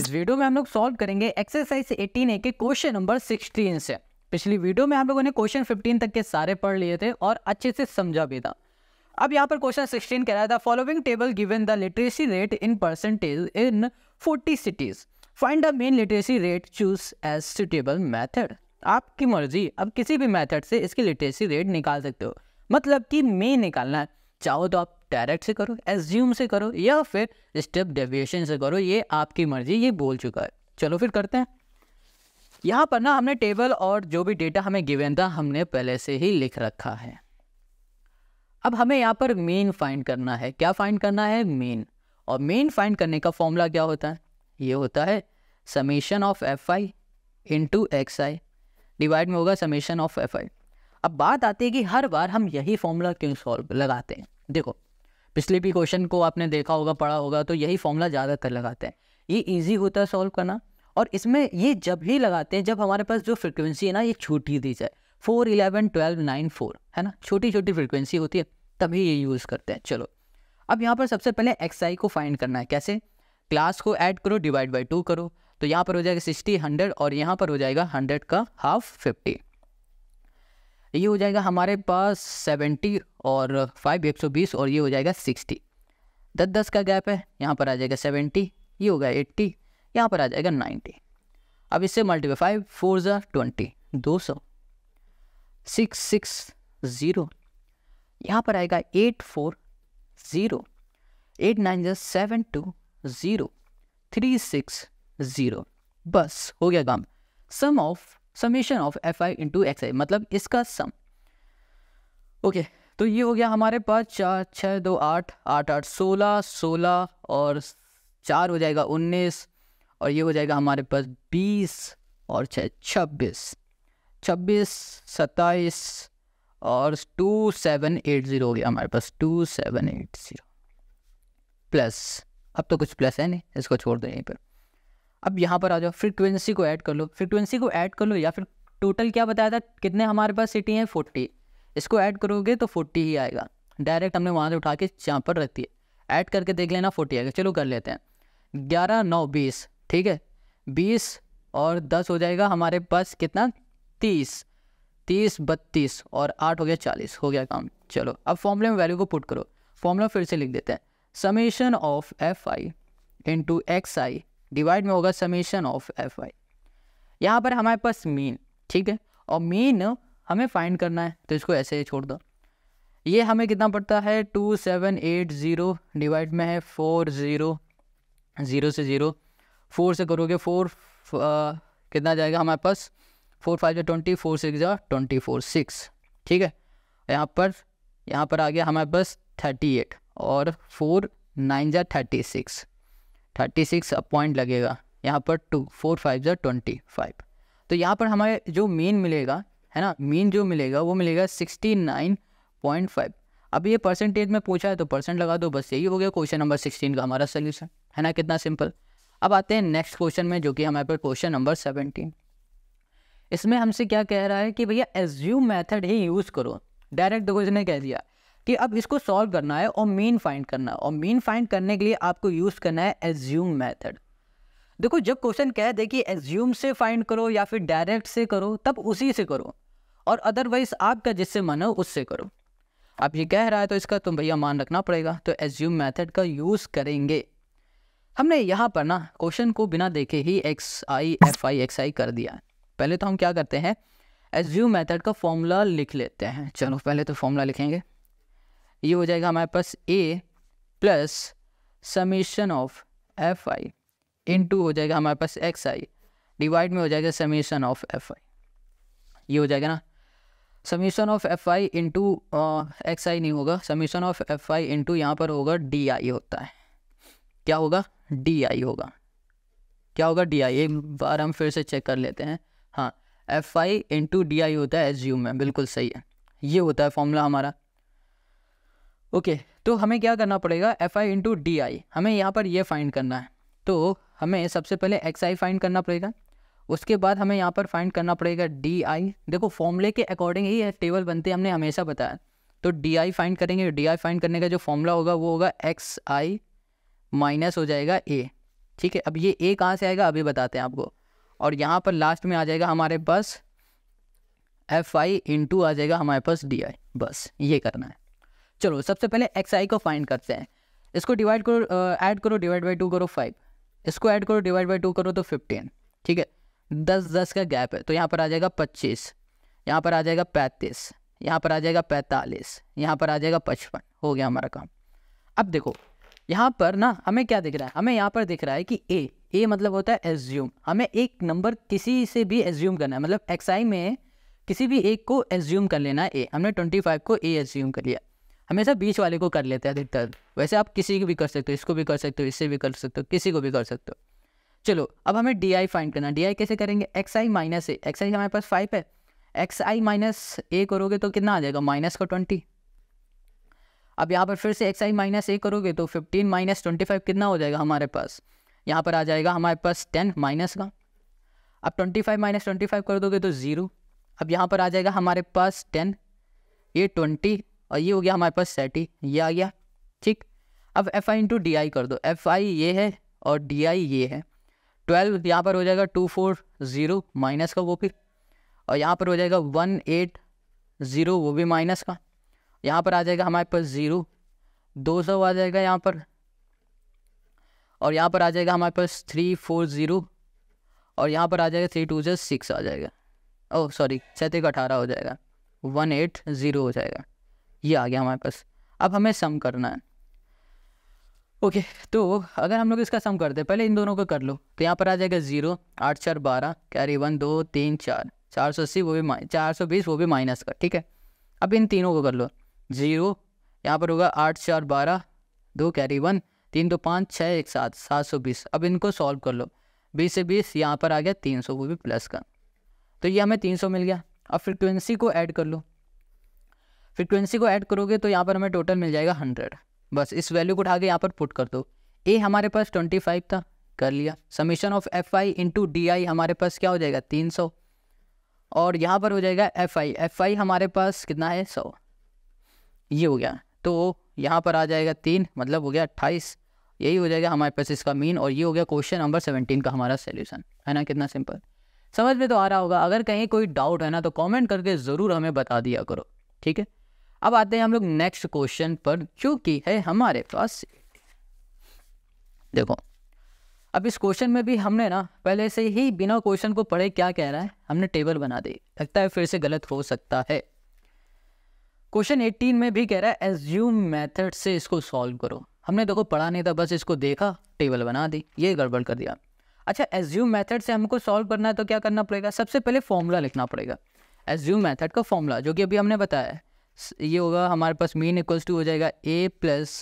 इस वीडियो में हम लोग सॉल्व करेंगे एक्सरसाइज 18 ए के क्वेश्चन नंबर 16 से पिछली वीडियो में हम लोगों ने क्वेश्चन 15 तक के सारे पढ़ लिए थे और अच्छे से समझा भी था अब यहाँ पर क्वेश्चन 16 कह रहा था following table given the literacy rate in percentage in 40 cities find the mean literacy rate choose as suitable method आपकी मर्जी अब किसी भी मैथड से इसकी लिटरेसी रेट निकाल सकते हो मतलब कि मेन निकालना है चाहो तो आप डायरेक्ट से करो एज्यूम से करो या फिर स्टेप डेविएशन से करो ये आपकी मर्जी ये बोल चुका है चलो फिर करते हैं यहाँ पर ना हमने टेबल और जो भी डेटा हमें गिवेन था हमने पहले से ही लिख रखा है अब हमें यहाँ पर मेन फाइंड करना है क्या फाइंड करना है मेन और मेन फाइंड करने का फॉर्मूला क्या होता है ये होता है summation of F I into X I divide में होगा समीशन ऑफ एफ आई अब बात आती है कि हर बार हम यही फॉर्मूला क्यों सॉल्व लगाते हैं देखो पिछले भी क्वेश्चन को आपने देखा होगा पढ़ा होगा तो यही फॉर्मूला ज़्यादातर लगाते हैं ये ईजी होता है सॉल्व करना और इसमें ये जब ही लगाते हैं जब हमारे पास जो फ्रिक्वेंसी है ना ये छोटी दी जाए four eleven twelve nine four है ना छोटी छोटी फ्रिक्वेंसी होती है तभी ये यूज़ करते हैं चलो अब यहाँ पर सबसे पहले एक्स आई को फाइंड करना है कैसे क्लास को ऐड करो डिवाइड बाई टू करो तो यहाँ पर हो जाएगा सिक्सटी हंड्रेड और यहाँ पर हो जाएगा हंड्रेड का हाफ फिफ्टी ये हो जाएगा हमारे पास सेवेंटी और फाइव एक सौ बीस और ये हो जाएगा सिक्सटी दस दस का गैप है यहाँ पर आ जाएगा सेवेंटी ये होगा एट्टी यहाँ पर आ जाएगा नाइन्टी अब इससे मल्टीप्लाई फाइव फोर ज़ा ट्वेंटी दो सौ सिक्स सिक्स ज़ीरो यहाँ पर आएगा eight four zero eight nine ज़ा seven two zero three six zero बस हो गया काम sum of summation of F I into X I मतलब इसका सम ओके तो ये हो गया हमारे पास चार छः दो आठ आठ आठ सोलह सोलह और चार हो जाएगा उन्नीस और ये हो जाएगा हमारे पास बीस और छः छब्बीस छब्बीस सत्ताईस और टू सेवन एट ज़ीरो हो गया हमारे पास two seven eight zero plus अब तो कुछ प्लस है नहीं इसको छोड़ दो यहीं पर अब यहाँ पर आ जाओ फ्रिक्वेंसी को ऐड कर लो फ्रिक्वेंसी को ऐड कर लो या फिर टोटल क्या बताया था कितने हमारे पास सिटी हैं फोर्टी इसको ऐड करोगे तो फोर्टी ही आएगा डायरेक्ट हमने वहाँ से उठा के यहाँ पर रख दिए ऐड करके देख लेना फोर्टी आएगा चलो कर लेते हैं ग्यारह नौ बीस ठीक है बीस और दस हो जाएगा हमारे पास कितना तीस तीस बत्तीस और आठ हो गया चालीस हो गया काम चलो अब फॉर्मूले में वैल्यू को पुट करो फॉर्मूला फिर से लिख देते हैं summation of F I into X I divide में होगा समेशन ऑफ एफ वाई यहाँ पर हमारे पास मीन ठीक है और मीन हमें फाइंड करना है तो इसको ऐसे ही छोड़ दो ये हमें कितना पड़ता है two seven eight zero divide में है फोर ज़ीरो ज़ीरो से ज़ीरो फोर से करोगे फोर कितना जाएगा हमारे पास फोर फाइव जो ट्वेंटी फोर सिक्स जो ट्वेंटी फोर सिक्स ठीक है यहाँ पर यहाँ पर आ गया हमारे पास थर्टी एट और फोर नाइन जो थर्टी सिक्स थर्टी सिक्स अब पॉइंट लगेगा यहाँ पर टू फोर फाइव जो ट्वेंटी फाइव तो यहाँ पर हमारे जो मेन मिलेगा है ना मेन जो मिलेगा वो मिलेगा सिक्सटी नाइन पॉइंट फाइव अब ये परसेंटेज में पूछा है तो परसेंट लगा दो बस यही हो गया क्वेश्चन नंबर सिक्सटीन का हमारा सोल्यूशन है ना कितना सिंपल अब आते हैं नेक्स्ट क्वेश्चन में जो कि हमारे पर क्वेश्चन नंबर सेवनटीन इसमें हमसे क्या कह रहा है कि भैया एज्यूम मैथड ही यूज़ करो डायरेक्ट देखो इसने कह दिया कि अब इसको सॉल्व करना है और मीन फाइंड करना है और मीन फाइंड करने के लिए आपको यूज़ करना है एज्यूम मेथड देखो जब क्वेश्चन कह दे कि एज्यूम से फाइंड करो या फिर डायरेक्ट से करो तब उसी से करो और अदरवाइज आपका जिससे मन हो उससे करो आप ये कह रहा है तो इसका तुम तो भैया मान रखना पड़ेगा तो एज्यूम मैथड का यूज़ करेंगे हमने यहाँ पर ना क्वेश्चन को बिना देखे ही X I F I x I कर दिया पहले तो हम क्या करते हैं एज्यूम मेथड का फॉर्मूला लिख लेते हैं चलो पहले तो फॉर्मूला लिखेंगे ये हो जाएगा हमारे पास A plus summation of F I into हो जाएगा हमारे पास एक्स आई डिवाइड में हो जाएगा समीशन ऑफ एफ आई ये हो जाएगा ना summation of F I into X I नहीं होगा summation of F I into यहाँ पर होगा डी आई होता है क्या होगा डी आई होगा क्या होगा डी आई एक बार हम फिर से चेक कर लेते हैं हाँ F I to D I होता है एस में बिल्कुल सही है ये होता है फॉर्मूला हमारा ओके okay, तो हमें क्या करना पड़ेगा F I into D I हमें यहाँ पर ये फाइंड करना है तो हमें सबसे पहले एक्स आई फाइंड करना पड़ेगा उसके बाद हमें यहाँ पर फाइंड करना पड़ेगा डी आई देखो फॉर्मूले के अकॉर्डिंग ही टेबल बनते हमने हमेशा बताया तो डी आई फाइंड करेंगे डी आई फाइंड करने का जो फॉर्मूला होगा वो होगा एक्स आई माइनस हो जाएगा ए ठीक है अब ये ए कहाँ से आएगा अभी बताते हैं आपको और यहाँ पर लास्ट में आ जाएगा हमारे पास एफ आई इंटू आ जाएगा हमारे पास डी आई बस ये करना है चलो सबसे पहले एक्स आई को फाइंड करते हैं इसको डिवाइड करो ऐड करो डिवाइड बाई टू करो फाइव इसको ऐड करो डिवाइड बाई टू करो तो फिफ्टीन ठीक है दस दस का गैप है तो यहाँ पर आ जाएगा पच्चीस यहाँ पर आ जाएगा पैंतीस यहाँ पर आ जाएगा पैंतालीस यहाँ पर आ जाएगा पचपन हो गया हमारा काम अब देखो यहाँ पर ना हमें क्या दिख रहा है हमें यहाँ पर दिख रहा है कि ए ए मतलब होता है एज्यूम हमें एक नंबर किसी से भी एज्यूम करना है मतलब एक्स आई में किसी भी एक को एज्यूम कर लेना है ए हमने ट्वेंटी फाइव को ए एज्यूम कर लिया हमेशा बीच वाले को कर लेते हैं अधिकतर वैसे आप किसी को भी कर सकते हो इसको भी कर सकते हो इससे भी कर सकते हो किसी को भी कर सकते हो चलो अब हमें डी आई फाइंड करना डी आई कैसे करेंगे X I minus A x I हमारे पास फाइव है एक्स आई माइनस ए करोगे तो कितना आ जाएगा माइनस का ट्वेंटी अब यहाँ पर फिर से एक्स आई माइनस ए करोगे तो फिफ्टीन माइनस ट्वेंटी फाइव कितना हो जाएगा हमारे पास यहाँ पर आ जाएगा हमारे पास टेन माइनस का अब twenty five minus twenty five कर दोगे तो ज़ीरो अब यहाँ पर आ जाएगा हमारे पास टेन ये ट्वेंटी और ये हो गया हमारे पास सेट ही ये आ गया ठीक अब F I into D I कर दो एफ आई ये है और डी आई ये है ट्वेल्व यहाँ पर हो जाएगा टू फोर ज़ीरो माइनस का वो भी और यहाँ पर हो जाएगा वन एट ज़ीरो वो भी माइनस का यहाँ पर आ जाएगा हमारे पास ज़ीरो दो सौ आ जाएगा यहाँ पर और यहाँ पर आ जाएगा हमारे पास थ्री फोर ज़ीरो और यहाँ पर आ जाएगा थ्री टू जो सिक्स आ जाएगा ओह सॉरी सैंतीस अठारह हो जाएगा वन एट ज़ीरो हो जाएगा ये आ गया हमारे पास अब हमें सम करना है ओके तो अगर हम लोग इसका सम करते हैं पहले इन दोनों को कर लो तो यहाँ पर आ जाएगा जीरो आठ चार बारह कैरी वन दो तीन चार चार सौ अस्सी वो भी चार सौ बीस वो भी माइनस का ठीक है अब इन तीनों को कर लो जीरो यहाँ पर होगा आठ चार बारह दो कैरी वन तीन दो पाँच छः एक सात सात सौ बीस अब इनको सॉल्व कर लो बीस से बीस यहाँ पर आ गया तीन सौ वो भी प्लस का तो ये हमें तीन सौ मिल गया अब फ्रिक्वेंसी को ऐड कर लो फ्रिक्वेंसी को ऐड करोगे तो यहाँ पर हमें टोटल मिल जाएगा हंड्रेड बस इस वैल्यू को उठा के यहाँ पर पुट कर दो ए हमारे पास ट्वेंटी फाइव था कर लिया summation of F I into D I हमारे पास क्या हो जाएगा तीन सौ और यहाँ पर हो जाएगा एफ आई एफ आई हमारे पास कितना है सौ ये हो गया तो यहाँ पर आ जाएगा तीन मतलब हो गया अट्ठाईस यही हो जाएगा हमारे पास इसका मीन और ये हो गया क्वेश्चन नंबर सेवनटीन का हमारा सोल्यूशन है ना कितना सिंपल समझ में तो आ रहा होगा अगर कहीं कोई डाउट है ना तो कॉमेंट करके ज़रूर हमें बता दिया करो ठीक है अब आते हैं हम लोग नेक्स्ट क्वेश्चन पर जो कि है हमारे पास देखो अब इस क्वेश्चन में भी हमने ना पहले से ही बिना क्वेश्चन को पढ़े क्या कह रहा है हमने टेबल बना दी लगता है फिर से गलत हो सकता है क्वेश्चन एटीन में भी कह रहा है एज्यूम मेथड से इसको सॉल्व करो हमने देखो पढ़ा नहीं था बस इसको देखा टेबल बना दी ये गड़बड़ कर दिया अच्छा एज्यूम मेथड से हमको सॉल्व करना है तो क्या करना पड़ेगा सबसे पहले फॉर्मूला लिखना पड़ेगा एज्यूम मेथड का फॉर्मूला जो कि अभी हमने बताया है ये होगा हमारे पास मीन इक्वल्स टू हो जाएगा A plus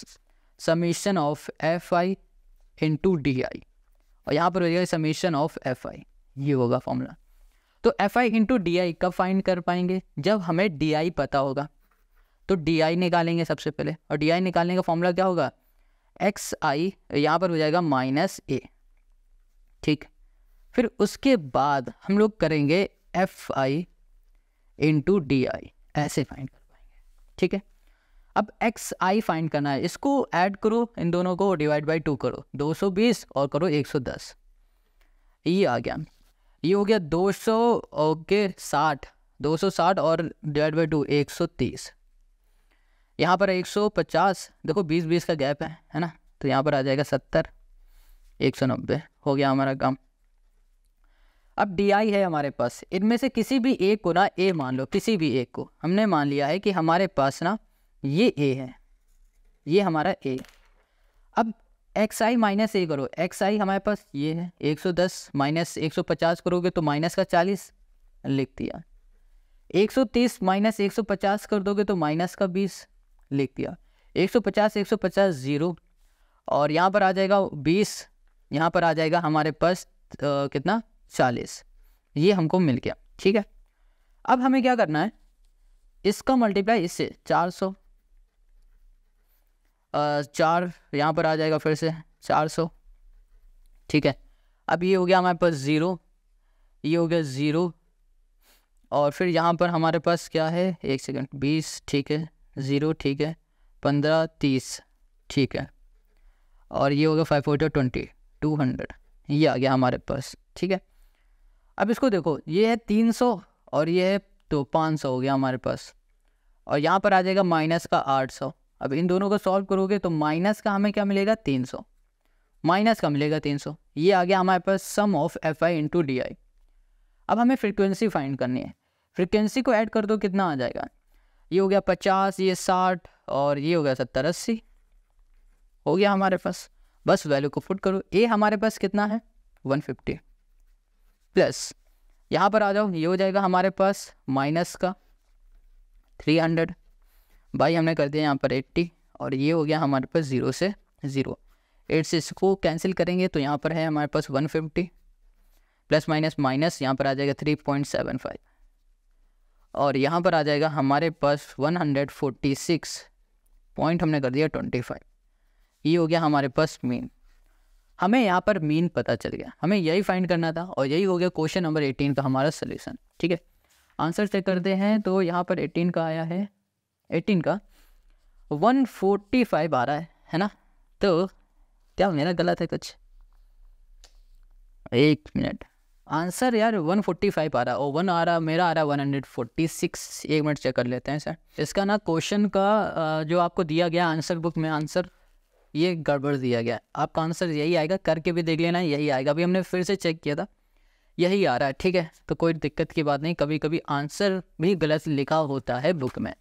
summation of F I into D I और यहाँ पर हो जाएगा समीशन ऑफ एफ आई ये होगा फॉर्मूला तो F I into D I कब फाइंड कर पाएंगे जब हमें डी आई पता होगा तो डी आई निकालेंगे सबसे पहले और डी आई निकालने का फॉर्मूला क्या होगा एक्स आई यहाँ पर हो जाएगा माइनस ए ठीक फिर उसके बाद हम लोग करेंगे F I into D I ऐसे फाइंड कर ठीक है अब एक्स आई फाइंड करना है इसको ऐड करो इन दोनों को डिवाइड बाई टू करो 220 और करो 110 ये आ गया ये हो गया 200 ओके साठ 260 और डिवाइड बाई टू एक सौ तीस यहाँ पर 150 देखो 20 20 का गैप है है ना तो यहाँ पर आ जाएगा 70 190 हो गया हमारा काम अब डी आई है हमारे पास इनमें से किसी भी एक को ना ए मान लो किसी भी एक को हमने मान लिया है कि हमारे पास ना ये ए है ये हमारा ए अब एक्स आई माइनस ए करो एक्स आई हमारे पास ये है 110 माइनस पचास करोगे तो माइनस का 40 लिख दिया 130 माइनस पचास कर दोगे तो माइनस का 20 लिख दिया 150 150 ज़ीरो और यहाँ पर आ जाएगा 20 यहाँ पर आ जाएगा हमारे पास आ, कितना चालीस ये हमको मिल गया ठीक है अब हमें क्या करना है इसका मल्टीप्लाई इससे चार सौ चार यहाँ पर आ जाएगा फिर से चार सौ ठीक है अब ये हो गया हमारे पास ज़ीरो ये हो गया ज़ीरो और फिर यहाँ पर हमारे पास क्या है एक सेकंड बीस ठीक है ज़ीरो ठीक है पंद्रह तीस ठीक है और ये हो गया five forty twenty two hundred ये आ गया हमारे पास ठीक है अब इसको देखो ये है तीन सौ और ये है तो पाँच सौ हो गया हमारे पास और यहाँ पर आ जाएगा माइनस का आठ सौ अब इन दोनों को सॉल्व करोगे तो माइनस का हमें क्या मिलेगा तीन सौ माइनस का मिलेगा तीन सौ ये आ गया हमारे पास sum of F I into D I अब हमें फ्रिक्वेंसी फाइंड करनी है फ्रिक्वेंसी को ऐड कर दो कितना आ जाएगा ये हो गया पचास ये साठ और ये हो गया सत्तर अस्सी हो गया हमारे पास बस वैल्यू को फुट करो ए हमारे पास कितना है वन फिफ्टी प्लस यहाँ पर आ जाओ ये हो जाएगा हमारे पास माइनस का थ्री हंड्रेड भाई हमने कर दिया यहाँ पर एट्टी और ये हो गया हमारे पास ज़ीरो से ज़ीरो एट से इसको कैंसिल करेंगे तो यहाँ पर है हमारे पास one fifty plus minus minus यहाँ पर आ जाएगा थ्री पॉइंट सेवन फाइव और यहाँ पर आ जाएगा हमारे पास one hundred forty six point हमने कर दिया ट्वेंटी फाइव ये हो गया हमारे पास मीन हमें यहाँ पर मीन पता चल गया हमें यही फाइंड करना था और यही हो गया क्वेश्चन नंबर एटीन का हमारा सोल्यूशन ठीक है आंसर चेक करते हैं तो यहाँ पर एटीन का आया है एटीन का वन फोर्टी फाइव आ रहा है है ना तो क्या मेरा गलत है कुछ एक मिनट आंसर यार फाइव आ रहा और वन आ रहा मेरा आ रहा सिक्स एक मिनट चेक कर लेते हैं सर इसका ना क्वेश्चन का जो आपको दिया गया आंसर बुक में आंसर ये गड़बड़ दिया गया आपका आंसर यही आएगा करके भी देख लेना यही आएगा अभी हमने फिर से चेक किया था यही आ रहा है ठीक है तो कोई दिक्कत की बात नहीं कभी कभी आंसर भी गलत लिखा होता है बुक में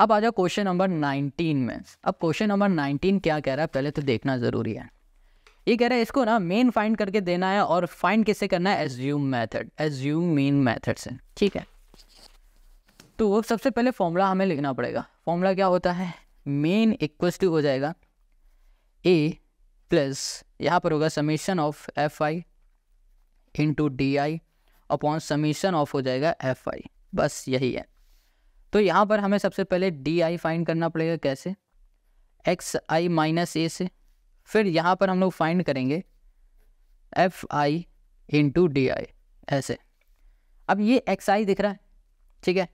अब आ जाओ क्वेश्चन नंबर नाइनटीन में अब क्वेश्चन नंबर नाइनटीन क्या कह रहा है पहले तो देखना ज़रूरी है ये कह रहा है इसको ना मेन फाइंड करके देना है और फाइंड किससे करना है assume method assume mean method से ठीक है तो वो सबसे पहले फॉर्मूला हमें लिखना पड़ेगा फॉर्मूला क्या होता है मेन इक्वल टू हो जाएगा ए प्लस यहाँ पर होगा summation of F I into D i upon summation of हो जाएगा एफ आई बस यही है तो यहाँ पर हमें सबसे पहले डी आई फाइंड करना पड़ेगा कैसे एक्स आई माइनस ए से फिर यहाँ पर हम लोग फाइंड करेंगे F I into D I ऐसे अब ये एक्स आई दिख रहा है ठीक है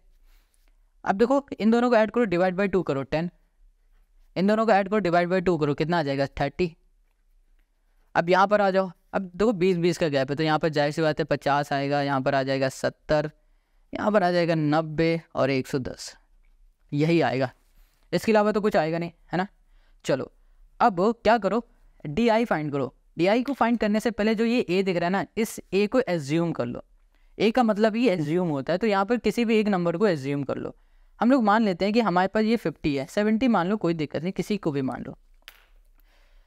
अब देखो इन दोनों को ऐड करो डिवाइड बाई टू करो टेन इन दोनों को ऐड करो डिवाइड बाई टू करो कितना आ जाएगा थर्टी अब यहाँ पर आ जाओ अब देखो बीस बीस का गैप है तो यहाँ पर जाहिर सी बात है पचास आएगा यहाँ पर आ जाएगा सत्तर यहाँ पर आ जाएगा नब्बे और एक सौ दस यही आएगा इसके अलावा तो कुछ आएगा नहीं है ना चलो अब क्या करो डी आई फाइंड करो डी आई को फाइंड करने से पहले जो ये ए दिख रहा है ना इस ए को एज्यूम कर लो ए का मतलब ही एज्यूम होता है तो यहाँ पर किसी भी एक नंबर को एज्यूम कर लो हम लोग मान लेते हैं कि हमारे पास ये फिफ्टी है सेवेंटी मान लो कोई दिक्कत नहीं किसी को भी मान लो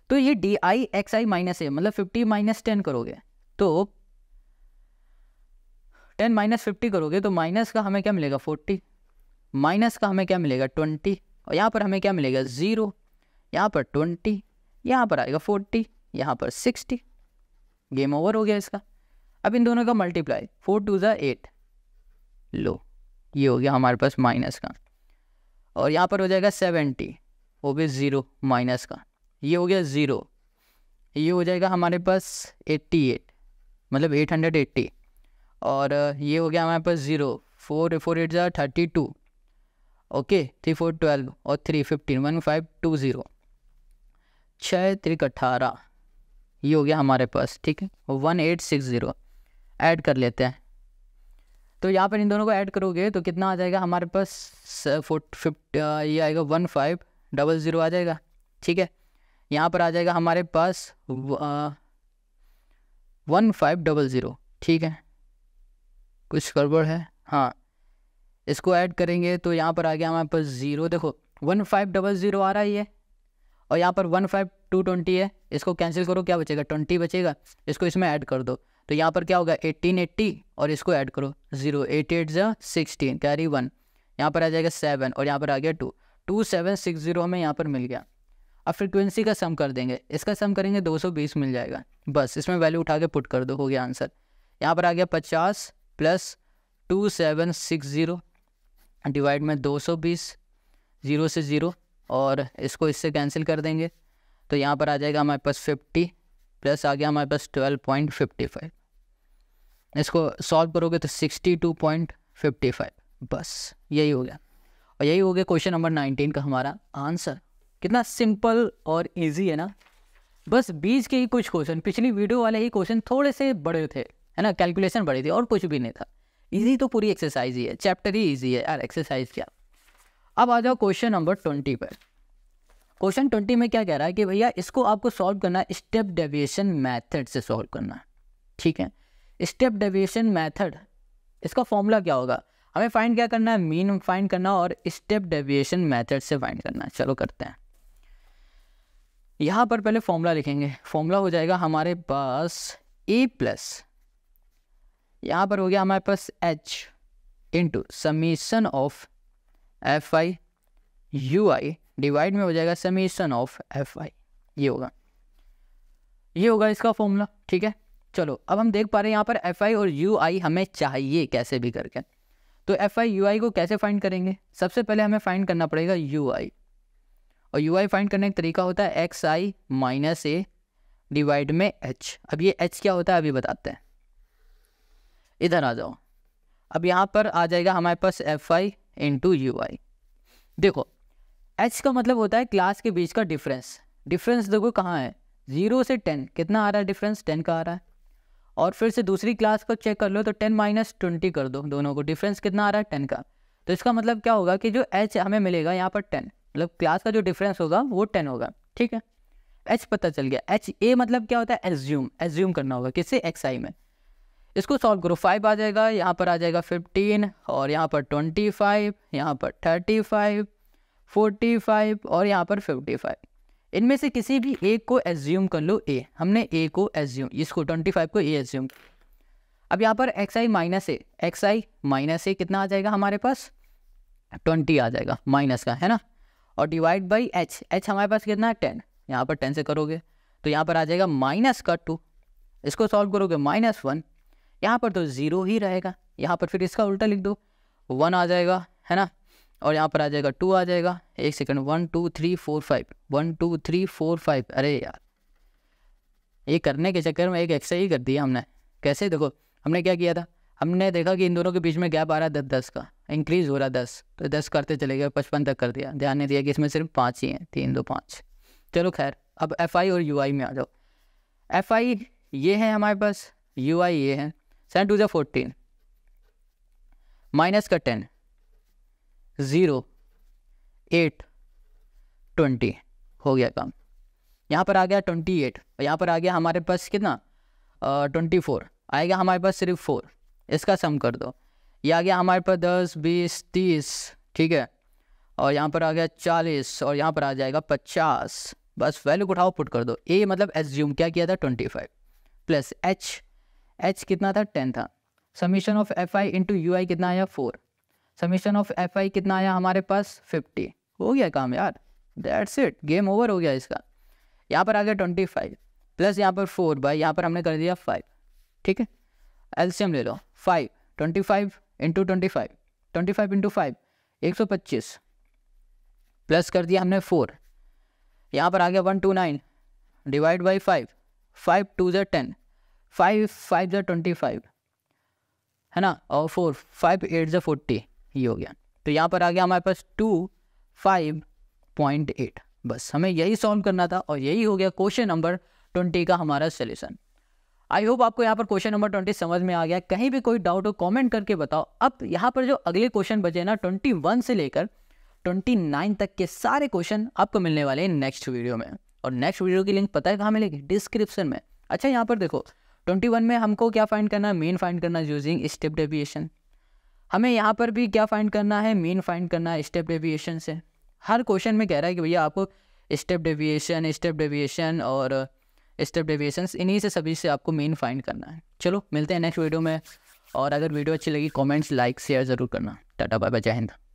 तो ये d i x I minus a मतलब फिफ्टी माइनस टेन करोगे तो टेन माइनस फिफ्टी करोगे तो माइनस का हमें क्या मिलेगा फोर्टी माइनस का हमें क्या मिलेगा ट्वेंटी और यहाँ पर हमें क्या मिलेगा ज़ीरो यहाँ पर ट्वेंटी यहाँ पर आएगा फोर्टी यहाँ पर सिक्सटी गेम ओवर हो गया इसका अब इन दोनों का मल्टीप्लाई फोर टू ज़ा एट लो ये हो गया हमारे पास माइनस का और यहाँ पर हो जाएगा सेवेंटी वो भी ज़ीरो माइनस का ये हो गया ज़ीरो ये हो जाएगा हमारे पास एट्टी एट मतलब एट हंड्रेड एट्टी और ये हो गया हमारे पास ज़ीरो फोर फोर एट ज़ार thirty two okay three four twelve और three fifteen one five two zero छः त्रिक अट्ठारह ये हो गया हमारे पास ठीक है one eight six zero add कर लेते हैं तो यहाँ पर इन दोनों को ऐड करोगे तो कितना आ जाएगा हमारे पास फोट uh, uh, ये आएगा वन फाइव डबल ज़ीरो आ जाएगा ठीक है यहाँ पर आ जाएगा हमारे पास वन फाइव डबल ज़ीरो ठीक है कुछ गड़बड़ है हाँ इसको ऐड करेंगे तो यहाँ पर आ गया हमारे पास ज़ीरो देखो वन फाइव डबल ज़ीरो आ रहा है ये और यहाँ पर वन फाइव टू ट्वेंटी है इसको कैंसिल करो क्या बचेगा ट्वेंटी बचेगा इसको इसमें ऐड कर दो तो यहाँ पर क्या होगा एट्टीन एट्टी और इसको ऐड करो जीरो एट एट जो सिक्सटीन कैरी वन यहाँ पर आ जाएगा सेवन और यहाँ पर आ गया two two seven six zero हमें यहाँ पर मिल गया अब फ्रिक्वेंसी का सम कर देंगे इसका सम करेंगे 220 मिल जाएगा बस इसमें वैल्यू उठा के पुट कर दो हो गया आंसर यहाँ पर आ गया 50 plus two seven six zero divide में 220 ज़ीरो से ज़ीरो और इसको इससे कैंसिल कर देंगे तो यहाँ पर आ जाएगा हमारे पास 50 प्लस आ गया हमारे पास 12.55 इसको सॉल्व करोगे तो sixty two point fifty five बस यही हो गया और यही हो गया क्वेश्चन नंबर नाइनटीन का हमारा आंसर कितना सिंपल और इजी है ना बस बीज के ही कुछ क्वेश्चन पिछली वीडियो वाले ही क्वेश्चन थोड़े से बड़े थे है ना कैलकुलेशन बड़ी थी और कुछ भी नहीं था ईजी तो पूरी एक्सरसाइज ही है चैप्टर ही ईजी है यार एक्सरसाइज क्या अब आ जाओ क्वेश्चन नंबर ट्वेंटी पर क्वेश्चन ट्वेंटी में क्या कह रहा है कि भैया इसको आपको सॉल्व करना स्टेप डेविएशन मैथड से सॉल्व करना ठीक है स्टेप डेविएशन मेथड इसका फॉर्मूला क्या होगा हमें फाइंड क्या करना है मीन फाइंड करना और स्टेप डेविएशन मेथड से फाइंड करना है चलो करते हैं यहाँ पर पहले फॉर्मूला लिखेंगे फॉर्मूला हो जाएगा हमारे पास ए प्लस यहाँ पर हो गया हमारे पास h into summation of F i u i divide में हो जाएगा समीशन ऑफ एफ आई ये होगा ये होगा इसका फॉर्मूला ठीक है चलो अब हम देख पा रहे हैं यहाँ पर एफ आई और यू आई हमें चाहिए कैसे भी करके तो एफ आई यू आई को कैसे फाइंड करेंगे सबसे पहले हमें फाइंड करना पड़ेगा यू आई और यू आई फाइंड करने का तरीका होता है x I minus a divide में एच अब ये एच क्या होता है अभी बताते हैं इधर आ जाओ अब यहाँ पर आ जाएगा हमारे पास f I into u i देखो एच का मतलब होता है क्लास के बीच का डिफरेंस डिफरेंस देखो कहाँ है ज़ीरो से टेन कितना आ रहा है डिफरेंस टेन का आ रहा है और फिर से दूसरी क्लास को चेक कर लो तो टेन माइनस ट्वेंटी कर दो दोनों को डिफरेंस कितना आ रहा है टेन का तो इसका मतलब क्या होगा कि जो एच हमें मिलेगा यहाँ पर टेन मतलब क्लास का जो डिफरेंस होगा वो टेन होगा ठीक है एच पता चल गया एच ए मतलब क्या होता है एज्यूम एज्यूम करना होगा किससे एक्स आई में इसको सॉल्व करो फाइव आ जाएगा यहाँ पर आ जाएगा फिफ्टीन और यहाँ पर ट्वेंटी फाइव यहाँ पर थर्टी फाइव फोर्टी फाइव और यहाँ पर फिफ्टी फाइव इनमें से किसी भी एक को एज्यूम कर लो ए हमने ए को एज्यूम इसको ट्वेंटी फाइव को ए एज्यूम अब यहाँ पर x I minus A x I minus a कितना आ जाएगा हमारे पास ट्वेंटी आ जाएगा माइनस का है ना और डिवाइड बाई एच एच हमारे पास कितना है टेन यहाँ पर टेन से करोगे तो यहाँ पर आ जाएगा माइनस का टू इसको सॉल्व करोगे माइनस वन यहाँ पर तो ज़ीरो ही रहेगा यहाँ पर फिर इसका उल्टा लिख दो वन आ जाएगा है ना और यहाँ पर आ जाएगा टू आ जाएगा एक second one two three four five one two three four five अरे यार ये करने के चक्कर में एक एक्स्ट्रा ही कर दिया हमने कैसे देखो हमने क्या किया था हमने देखा कि इन दोनों के बीच में गैप आ रहा है दस दस का इंक्रीज़ हो रहा है दस तो दस करते चले गए पचपन तक कर दिया ध्यान नहीं दिया कि इसमें सिर्फ पाँच ही हैं तीन दो पाँच चलो खैर अब एफ आई और यू आई में आ जाओ एफ आई ये है हमारे पास यू आई ये है सेवन टू ज़ा फोर्टीन माइनस का टेन ज़ीरो एट ट्वेंटी हो गया काम यहाँ पर आ गया ट्वेंटी एट और यहाँ पर आ गया हमारे पास कितना ट्वेंटी फोर आएगा हमारे पास सिर्फ फोर इसका सम कर दो ये आ गया हमारे पास दस बीस तीस ठीक है और यहाँ पर आ गया चालीस और यहाँ पर आ जाएगा पचास बस वैल्यू को उठाओ पुट कर दो ए मतलब एज्यूम क्या किया था twenty five plus h h कितना था टेन था summation of F I into u i कितना आया four summation of F i कितना आया हमारे पास फिफ्टी हो गया काम यार दैट्स इट गेम ओवर हो गया इसका यहाँ पर आ गया ट्वेंटी फाइव प्लस यहाँ पर फोर बाई यहाँ पर हमने कर दिया फाइव ठीक है एल्शियम ले लो five twenty five into twenty five twenty five into five एक सौ पच्चीस प्लस कर दिया हमने फोर यहाँ पर आ गया one two nine divide by five five two ज़ा टेन फाइव फाइव जो ट्वेंटी फाइव है ना और फोर फाइव एट जो फोर्टी ये हो गया तो यहाँ पर आ गया हमारे पास टू फाइव पॉइंट एट बस हमें यही सॉल्व करना था और यही हो गया क्वेश्चन नंबर ट्वेंटी का हमारा सोल्यूशन आई होप आपको यहाँ पर क्वेश्चन नंबर ट्वेंटी समझ में आ गया कहीं भी कोई डाउट हो कॉमेंट करके बताओ अब यहाँ पर जो अगले क्वेश्चन बचे ना ट्वेंटी वन से लेकर ट्वेंटी नाइन तक के सारे क्वेश्चन आपको मिलने वाले हैं नेक्स्ट वीडियो में और नेक्स्ट वीडियो की लिंक पता है कहाँ मिलेगी डिस्क्रिप्शन में अच्छा यहाँ पर देखो ट्वेंटी वन में हमको क्या फाइंड करना है मेन फाइंड करना यूजिंग स्टेप डेविएशन हमें यहाँ पर भी क्या फाइंड करना है मीन फाइंड करना है स्टेप डेविएशन से हर क्वेश्चन में कह रहा है कि भैया आपको स्टेप डेविएशन स्टेप डेविएशन और स्टेप uh, डेविएशन इन्हीं से सभी से आपको मेन फाइंड करना है चलो मिलते हैं नेक्स्ट वीडियो में और अगर वीडियो अच्छी लगी कमेंट्स लाइक शेयर ज़रूर करना टाटा बाय बाय जय हिंद